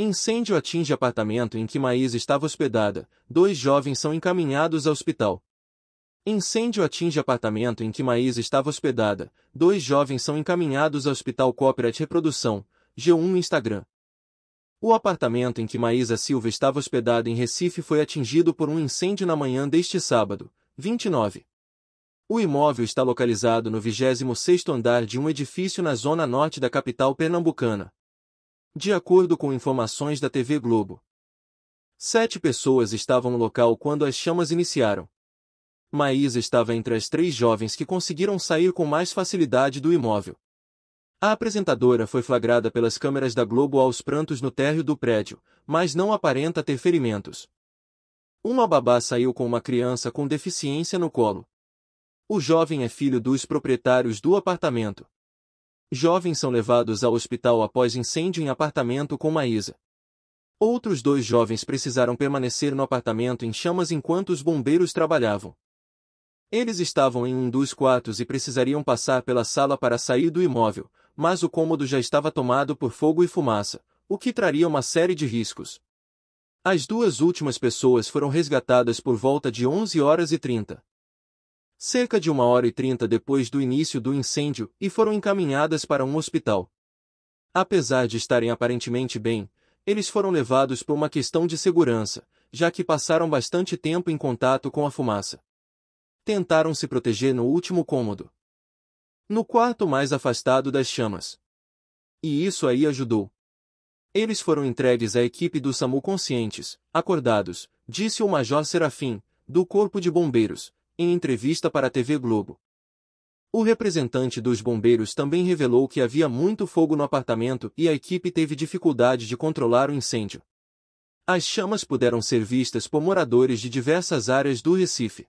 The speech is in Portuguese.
Incêndio atinge apartamento em que Maís estava hospedada. Dois jovens são encaminhados ao hospital. Incêndio atinge apartamento em que Maís estava hospedada. Dois jovens são encaminhados ao Hospital de Reprodução, G1 Instagram. O apartamento em que Maísa Silva estava hospedada em Recife foi atingido por um incêndio na manhã deste sábado, 29. O imóvel está localizado no 26º andar de um edifício na zona norte da capital pernambucana de acordo com informações da TV Globo. Sete pessoas estavam no local quando as chamas iniciaram. Maísa estava entre as três jovens que conseguiram sair com mais facilidade do imóvel. A apresentadora foi flagrada pelas câmeras da Globo aos prantos no térreo do prédio, mas não aparenta ter ferimentos. Uma babá saiu com uma criança com deficiência no colo. O jovem é filho dos proprietários do apartamento. Jovens são levados ao hospital após incêndio em apartamento com Maísa. Outros dois jovens precisaram permanecer no apartamento em chamas enquanto os bombeiros trabalhavam. Eles estavam em um dos quartos e precisariam passar pela sala para sair do imóvel, mas o cômodo já estava tomado por fogo e fumaça, o que traria uma série de riscos. As duas últimas pessoas foram resgatadas por volta de 11 horas e 30 cerca de uma hora e trinta depois do início do incêndio, e foram encaminhadas para um hospital. Apesar de estarem aparentemente bem, eles foram levados por uma questão de segurança, já que passaram bastante tempo em contato com a fumaça. Tentaram se proteger no último cômodo. No quarto mais afastado das chamas. E isso aí ajudou. Eles foram entregues à equipe do SAMU conscientes, acordados, disse o Major Serafim, do Corpo de Bombeiros, em entrevista para a TV Globo. O representante dos bombeiros também revelou que havia muito fogo no apartamento e a equipe teve dificuldade de controlar o incêndio. As chamas puderam ser vistas por moradores de diversas áreas do Recife.